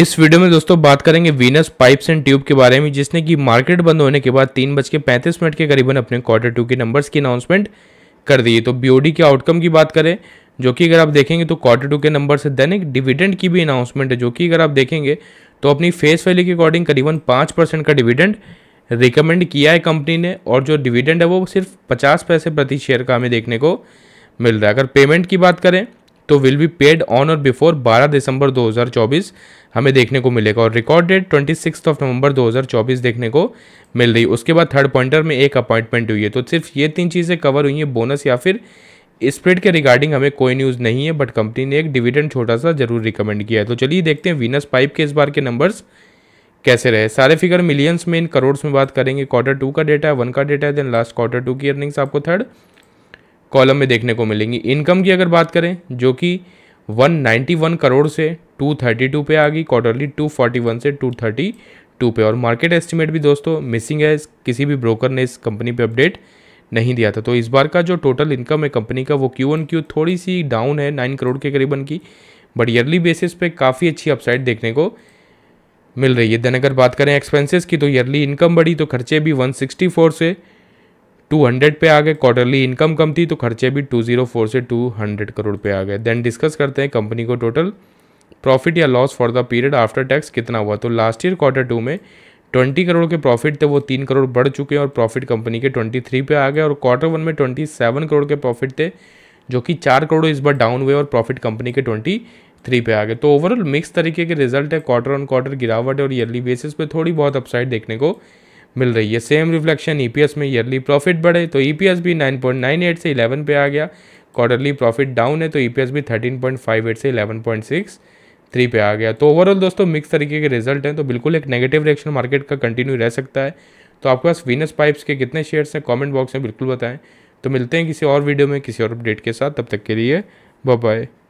इस वीडियो में दोस्तों बात करेंगे वीनस पाइप्स एंड ट्यूब के बारे में जिसने कि मार्केट बंद होने के बाद तीन बज के पैंतीस मिनट के करीबन अपने क्वार्टर टू के नंबर्स की अनाउंसमेंट कर दी तो बीओडी के आउटकम की बात करें जो कि अगर आप देखेंगे तो क्वार्टर टू के नंबर से दैनिक डिविडेंड की भी अनाउंसमेंट है जो कि अगर आप देखेंगे तो अपनी फेस वैल्यू के अकॉर्डिंग करीबन पाँच परसेंट का डिविडेंड रिकमेंड किया है कंपनी ने और जो डिविडेंड है वो सिर्फ पचास पैसे प्रति शेयर का हमें देखने को मिल रहा है अगर पेमेंट की बात करें तो विल बी पेड ऑन और बिफोर 12 दिसंबर 2024 हमें देखने को मिलेगा और रिकॉर्ड डेट ट्वेंटी ऑफ नवंबर 2024 देखने को मिल रही उसके बाद थर्ड पॉइंटर में एक अपॉइंटमेंट हुई है तो सिर्फ ये तीन चीज़ें कवर हुई हैं बोनस या फिर स्प्रिट के रिगार्डिंग हमें कोई न्यूज़ नहीं है बट कंपनी ने एक डिविडेंड छोटा सा जरूर रिकमेंड किया है तो चलिए देखते हैं वीनस पाइप के इस बार के नंबर्स कैसे रहे सारे फिगर मिलियंस में इन करोड़ में बात करेंगे क्वार्टर टू का डेटा है वन का डेटा है देन लास्ट क्वार्टर टू की अर्निंग्स आपको थर्ड कॉलम में देखने को मिलेंगी इनकम की अगर बात करें जो कि 191 करोड़ से 232 पे आ गई क्वार्टरली 241 से 232 पे और मार्केट एस्टिमेट भी दोस्तों मिसिंग है किसी भी ब्रोकर ने इस कंपनी पे अपडेट नहीं दिया था तो इस बार का जो टोटल इनकम है कंपनी का वो क्यू वन क्यू थोड़ी सी डाउन है नाइन करोड़ के करीबन की बट ईयरली बेसिस पे काफ़ी अच्छी अपसाइड देखने को मिल रही है देन अगर बात करें एक्सपेंसेस की तो ईयरली इनकम बढ़ी तो खर्चे भी 164 से 200 पे आ गए क्वार्टरली इनकम कम थी तो खर्चे भी 204 से 200 करोड़ पे आ गए देन डिस्कस करते हैं कंपनी को टोटल प्रॉफिट या loss for the period after tax कितना हुआ तो लास्ट ईयर क्वार्टर टू में ट्वेंटी करोड़ के प्रॉफिट थे वो तीन करोड़ बढ़ चुके हैं और प्रॉफिट कंपनी के ट्वेंटी थ्री पे आ गए और क्वार्टर वन में ट्वेंटी सेवन करोड़ के प्रॉफिट थे जो कि चार करोड़ इस बार डाउन हुए और प्रॉफिट कंपनी के ट्वेंटी थ्री पे आ गए तो ओवरऑल मिक्स तरीके के रिजल्ट है क्वार्टर ऑन क्वार्टर गिरावट और ईयरली बेसिस पे थोड़ी बहुत अपसाइड देखने को मिल रही है सेम रिफ्लेक्शन ईपीएस में ईयरली प्रॉफिट बढ़े तो ईपीएस e भी 9.98 से 11 पे आ गया क्वार्टरली प्रॉफिट डाउन है तो ईपीएस e भी 13.58 से 11.63 पे आ गया तो ओवरऑल दोस्तों मिक्स तरीके के रिजल्ट हैं तो बिल्कुल एक नेगेटिव रिएक्शन मार्केट का कंटिन्यू रह सकता है तो आपके पास वीनस पाइप्स के कितने शेयर्स हैं कॉमेंट बॉक्स में बिल्कुल बताएँ तो मिलते हैं किसी और वीडियो में किसी और अपडेट के साथ तब तक के लिए बाय